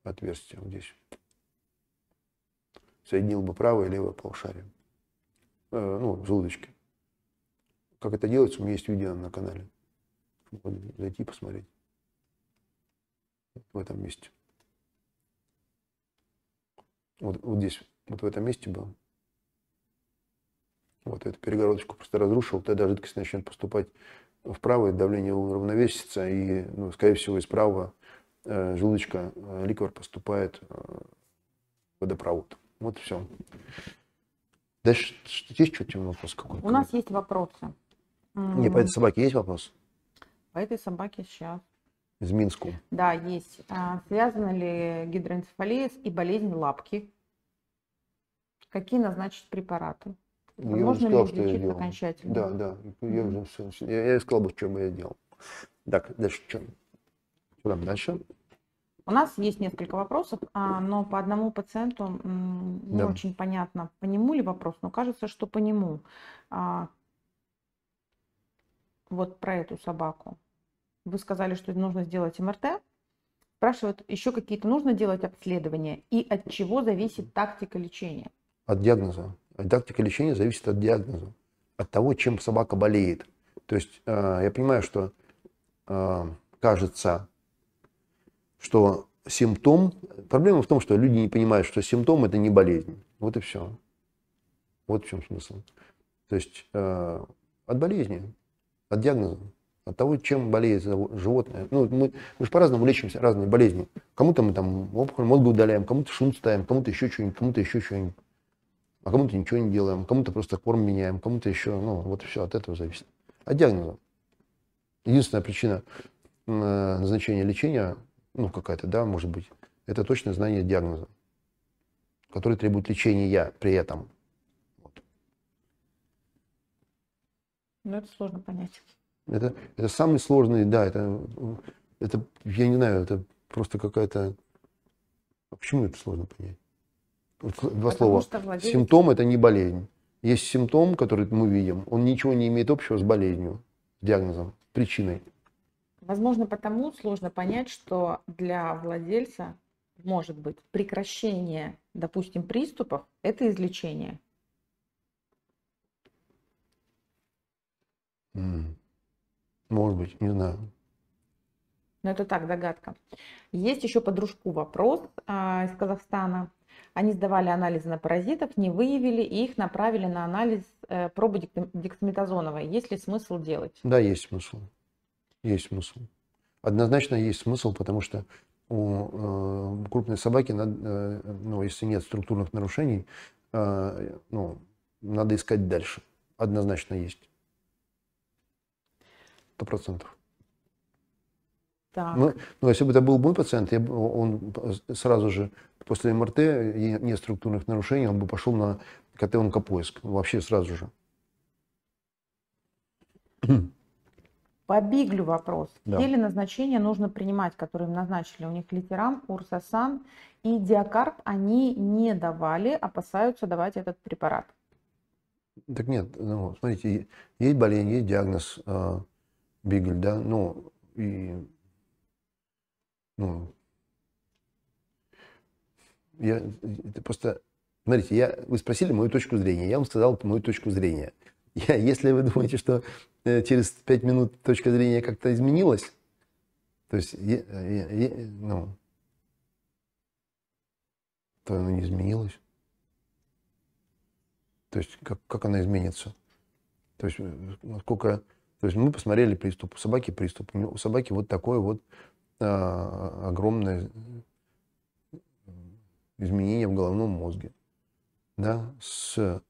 отверстие, вот здесь. Соединил бы правое и левое полушарие. Э, ну, желудочки. Как это делается, у меня есть видео на канале. Можно зайти посмотреть. В этом месте. Вот, вот здесь, вот в этом месте был. Вот эту перегородочку просто разрушил, тогда жидкость начнет поступать вправо давление уравновесится, и, ну, скорее всего, из правого э, желудочка э, ликвор поступает э, водопровод. Вот все. Дальше что, есть что-то вопрос какой -то? У нас есть вопросы. Не, по этой собаке есть вопрос? По этой собаке сейчас. Из Минску. Да, есть. А, связана ли гидроэнцефалия и болезнь лапки? Какие назначить препараты? Ну, ну, я Можно уже сказал, что я сделал. Окончательно? Да, да. Я уже все. Я, я сказал бы, в чем я делал. Так, дальше что? Что там дальше? У нас есть несколько вопросов, а, но по одному пациенту не да. очень понятно, по нему ли вопрос, но кажется, что по нему. А, вот про эту собаку. Вы сказали, что нужно сделать МРТ. Спрашивают, еще какие-то нужно делать обследования и от чего зависит тактика лечения? От диагноза. Тактика лечения зависит от диагноза, от того, чем собака болеет. То есть э, я понимаю, что э, кажется, что симптом... Проблема в том, что люди не понимают, что симптом – это не болезнь. Вот и все. Вот в чем смысл. То есть э, от болезни, от диагноза, от того, чем болеет животное. Ну, мы, мы же по-разному лечимся, разные болезни. Кому-то мы там опухоль мозга удаляем, кому-то шунт ставим, кому-то еще что-нибудь, кому-то еще что-нибудь а кому-то ничего не делаем, кому-то просто корм меняем, кому-то еще, ну, вот все от этого зависит. От диагноза. Единственная причина э, назначения лечения, ну, какая-то, да, может быть, это точное знание диагноза, который требует лечения при этом. Вот. Ну, это сложно понять. Это, это самый сложный, да, это, это, я не знаю, это просто какая-то... А почему это сложно понять? два Потому слова. Владелец... Симптом это не болезнь. Есть симптом, который мы видим, он ничего не имеет общего с болезнью, с диагнозом, причиной. Возможно, потому сложно понять, что для владельца может быть прекращение, допустим, приступов, это излечение. Может быть, не знаю. Но это так, догадка. Есть еще подружку вопрос а, из Казахстана. Они сдавали анализы на паразитов, не выявили, и их направили на анализ э, пробы дексаметазоновой. Есть ли смысл делать? Да, есть смысл. Есть смысл. Однозначно есть смысл, потому что у э, крупной собаки, э, ну, если нет структурных нарушений, э, ну, надо искать дальше. Однозначно есть. Сто процентов. Так. Ну, ну, если бы это был мой пациент, я, он сразу же после МРТ и нет структурных нарушений, он бы пошел на КТ-онкопоиск вообще сразу же. По Биглю вопрос. Да. В деле назначения нужно принимать, которые им назначили. У них литерам, урсасан и диакарп? они не давали, опасаются давать этот препарат. Так нет, ну, смотрите, есть болезнь, есть диагноз э, Бигль, да, ну, и, ну, я, это просто, смотрите, я, вы спросили мою точку зрения, я вам сказал мою точку зрения. Я, если вы думаете, что э, через пять минут точка зрения как-то изменилась, то есть, я, я, я, ну, то она не изменилась. То есть, как, как она изменится? То есть, насколько... То есть, мы посмотрели приступ. У собаки приступ. У собаки вот такое вот а, огромное изменения в головном мозге, да, с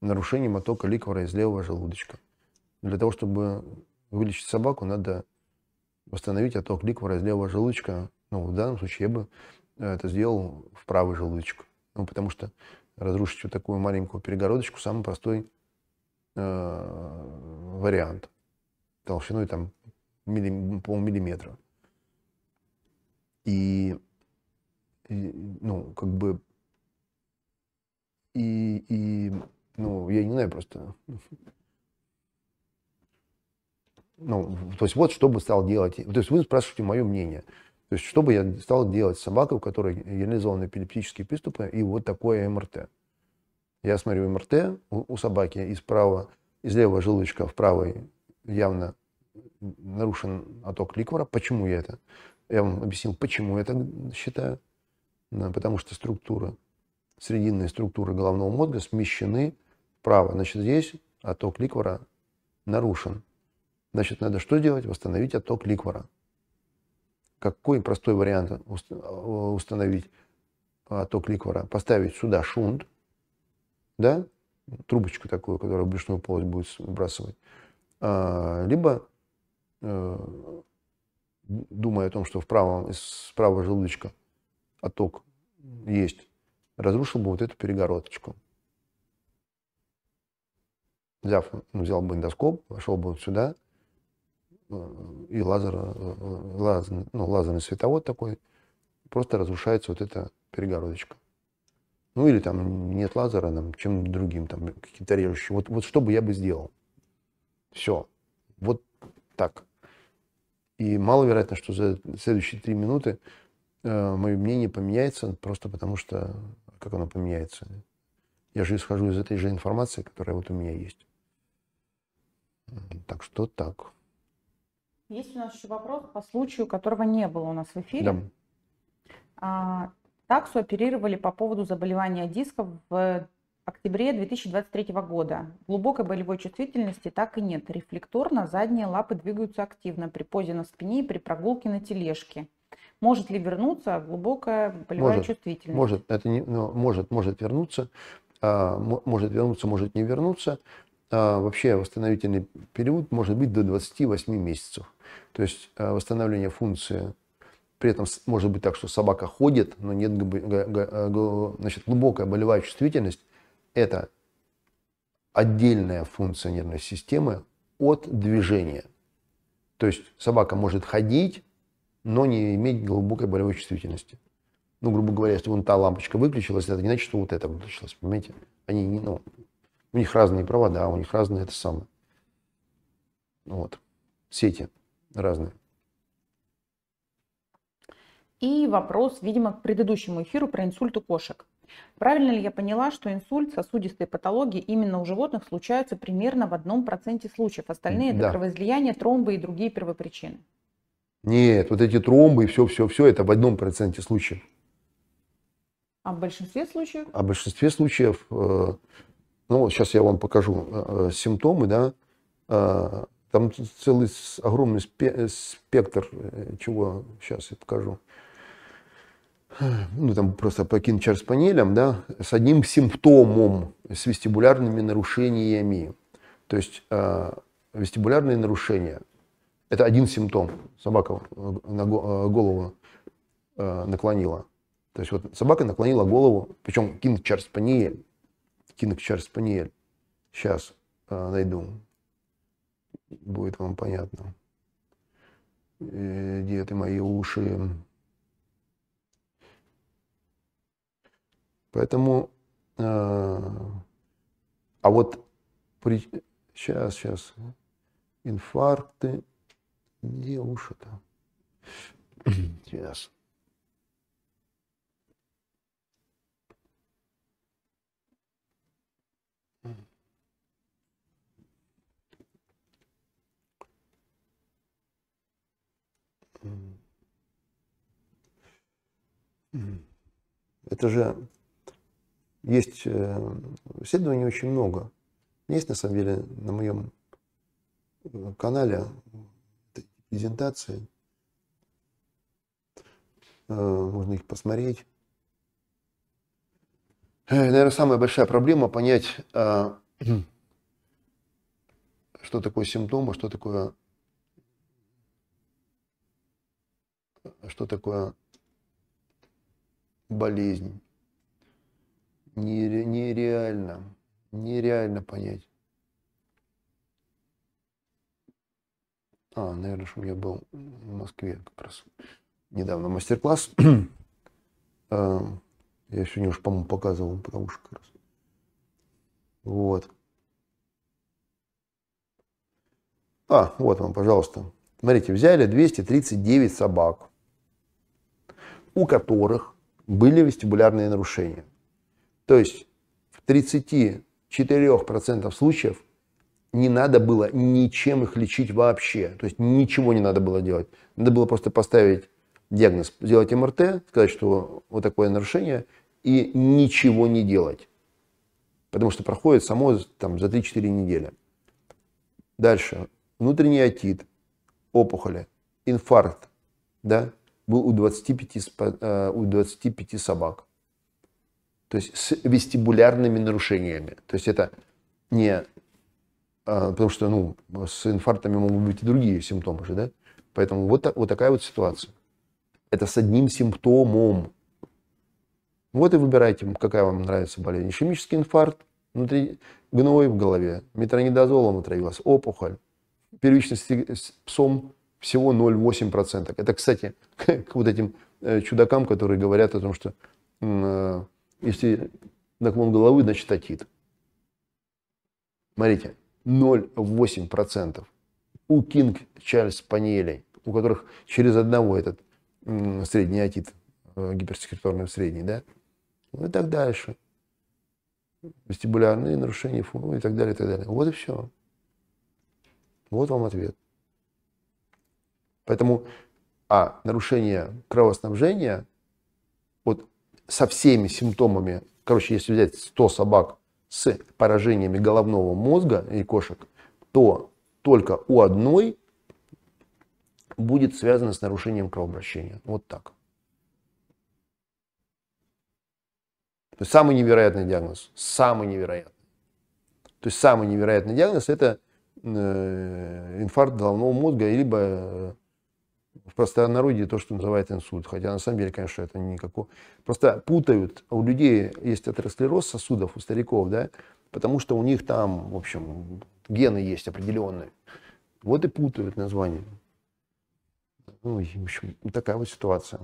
нарушением оттока ликвора из левого желудочка. Для того, чтобы вылечить собаку, надо восстановить отток ликвора из левого желудочка. Ну, в данном случае я бы э, это сделал в правый желудочек. Ну, потому что разрушить вот такую маленькую перегородочку самый простой э, вариант. Толщиной там милли, миллиметра, И ну, как бы, и, и, ну, я не знаю просто, ну, то есть вот что бы стал делать, то есть вы спрашиваете мое мнение, то есть что бы я стал делать с собакой, у которой реализованы эпилептические приступы и вот такое МРТ. Я смотрю МРТ у, у собаки из правого, из левого желудочка в правый явно нарушен отток ликвора. Почему я это? Я вам объяснил, почему я так считаю. Э, потому что структура, срединные структуры головного мозга смещены вправо. Значит, здесь отток ликвора нарушен. Значит, надо что делать? Восстановить отток ликвора. Какой простой вариант э, установить отток ликвора? Поставить сюда шунт, да, трубочку такую, которая в брюшную полость будет выбрасывать, а, либо э, думая о том, что в правом, из правого желудочка отток есть, разрушил бы вот эту перегородочку. Взяв, ну, взял бы эндоскоп, вошел бы вот сюда, э, и лазер, э, лазер, ну, лазерный световод такой, просто разрушается вот эта перегородочка. Ну или там нет лазера, там, чем другим, там какие-то режущие. Вот, вот что бы я бы сделал? Все. Вот так. И маловероятно, что за следующие три минуты Э, мое мнение поменяется просто потому, что как оно поменяется. Я же исхожу из этой же информации, которая вот у меня есть. Так что так. Есть у нас еще вопрос по случаю, которого не было у нас в эфире. Да. А, таксу оперировали по поводу заболевания диска в октябре 2023 года. Глубокой болевой чувствительности так и нет. Рефлекторно задние лапы двигаются активно при позе на спине и при прогулке на тележке. Может ли вернуться глубокая болевая может, чувствительность? Может, это не, ну, может, может вернуться, а, может вернуться, может не вернуться. А, вообще восстановительный период может быть до 28 месяцев. То есть а, восстановление функции при этом может быть так, что собака ходит, но нет а, значит, глубокая болевая чувствительность. Это отдельная функция нервной системы от движения. То есть собака может ходить, но не иметь глубокой болевой чувствительности. Ну, грубо говоря, если вон та лампочка выключилась, это не значит, что вот эта выключилась, понимаете? Они не, ну, у них разные провода, у них разные это самое. Вот. Сети разные. И вопрос, видимо, к предыдущему эфиру про инсульт у кошек. Правильно ли я поняла, что инсульт, сосудистые патологии именно у животных случаются примерно в одном проценте случаев? Остальные да. это кровоизлияние, тромбы и другие первопричины. Нет, вот эти тромбы и все-все-все, это в одном проценте случаев. А в большинстве случаев? А в большинстве случаев, э, ну вот сейчас я вам покажу э, симптомы, да, э, там целый огромный спектр, чего сейчас я покажу. Ну, там просто по кинчарс-панелям, да, с одним симптомом, с вестибулярными нарушениями. То есть э, вестибулярные нарушения – это один симптом. Собака э, на э, голову э, наклонила. То есть вот собака наклонила голову, причем кинг Чарльз-Паниель. Кинг Чарльз-Паниель. Сейчас найду. Будет вам понятно. Где ты мои уши? Поэтому... А вот при... сейчас, сейчас. Инфаркты, где уши-то? Сейчас. Это же есть э, исследований очень много. Есть, на самом деле, на моем э, канале презентации. Э, можно их посмотреть. Э, Наверное, самая большая проблема понять, э, [CLEARS THROAT] что такое симптомы что такое, что такое болезнь. Нере, нереально, нереально понять. А, наверное, что у меня был в Москве как раз недавно мастер-класс. [CLEARS THROAT] А, я сегодня уж, по-моему, показывал, потому что как раз. Вот. А, вот вам, пожалуйста. Смотрите, взяли 239 собак, у которых были вестибулярные нарушения. То есть в 34% случаев не надо было ничем их лечить вообще. То есть ничего не надо было делать. Надо было просто поставить диагноз, сделать МРТ, сказать, что вот такое нарушение, и ничего не делать. Потому что проходит само там, за 3-4 недели. Дальше. Внутренний отит, опухоли, инфаркт, да, был у 25, э, у 25 собак. То есть с вестибулярными нарушениями. То есть это не а, потому что ну, с инфарктами могут быть и другие симптомы же, да? Поэтому вот, вот такая вот ситуация. Это с одним симптомом. Вот и выбирайте, какая вам нравится болезнь. Ишемический инфаркт, внутри гной в голове, метронидозолом отравилась, опухоль, первичность с псом всего 0,8%. Это, кстати, [LAUGHS] к вот этим э, чудакам, которые говорят о том, что э, если наклон головы, значит атит. Смотрите, 0,8%. У Кинг Чарльз Панелей, у которых через одного этот средний атит э, гиперсекреторный средний, да? Ну и так дальше. Вестибулярные нарушения, фу, ну и так далее, и так далее. Вот и все. Вот вам ответ. Поэтому, а, нарушение кровоснабжения, вот со всеми симптомами, короче, если взять 100 собак, с поражениями головного мозга и кошек, то только у одной будет связано с нарушением кровообращения. Вот так. самый невероятный диагноз. Самый невероятный. То есть самый невероятный диагноз это э, инфаркт головного мозга, либо э, в простонародье то, что называют инсульт. Хотя на самом деле, конечно, это никакого... Просто путают. А у людей есть атеросклероз сосудов, у стариков, да? Потому что у них там, в общем, гены есть определенные. Вот и путают название. Ну, в общем, такая вот ситуация.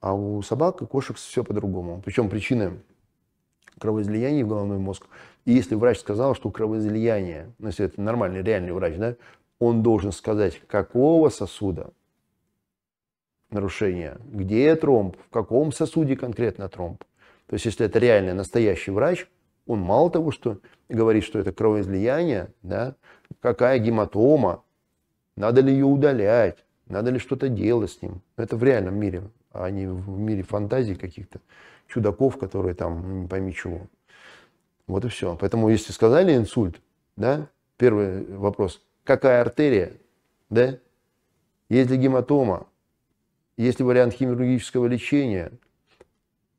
А у собак и кошек все по-другому. Причем причины кровоизлияния в головной мозг. И если врач сказал, что кровоизлияние, ну, если это нормальный, реальный врач, да, он должен сказать, какого сосуда нарушение, где тромб, в каком сосуде конкретно тромб. То есть, если это реальный, настоящий врач, он мало того, что говорит, что это кровоизлияние, да, какая гематома, надо ли ее удалять, надо ли что-то делать с ним. Это в реальном мире, а не в мире фантазий каких-то чудаков, которые там ну, не пойми чего. Вот и все. Поэтому, если сказали инсульт, да, первый вопрос – какая артерия, да? Есть ли гематома, есть ли вариант хирургического лечения.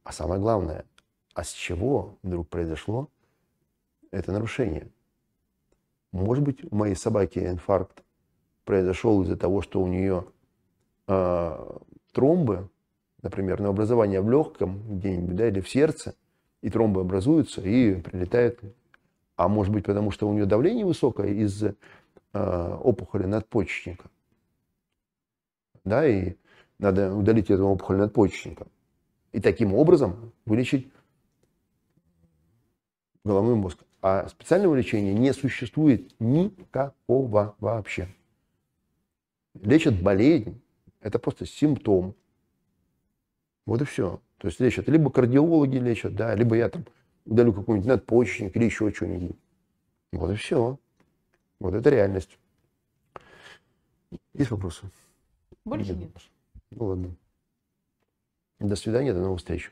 А самое главное, а с чего вдруг произошло это нарушение? Может быть, у моей собаки инфаркт произошел из-за того, что у нее э, тромбы, например, на образование в легком где-нибудь, да, или в сердце, и тромбы образуются и прилетают. А может быть, потому что у нее давление высокое из Э, опухоли надпочечника. Да, и надо удалить эту опухоль надпочечника. И таким образом вылечить головной мозг. А специального лечения не существует никакого вообще. Лечат болезнь, это просто симптом. Вот и все. То есть лечат либо кардиологи лечат, да, либо я там удалю какой-нибудь надпочечник или еще что-нибудь. Вот и все. Вот это реальность. Есть вопросы? Больше нет. нет. Ну ладно. До свидания, до новых встреч.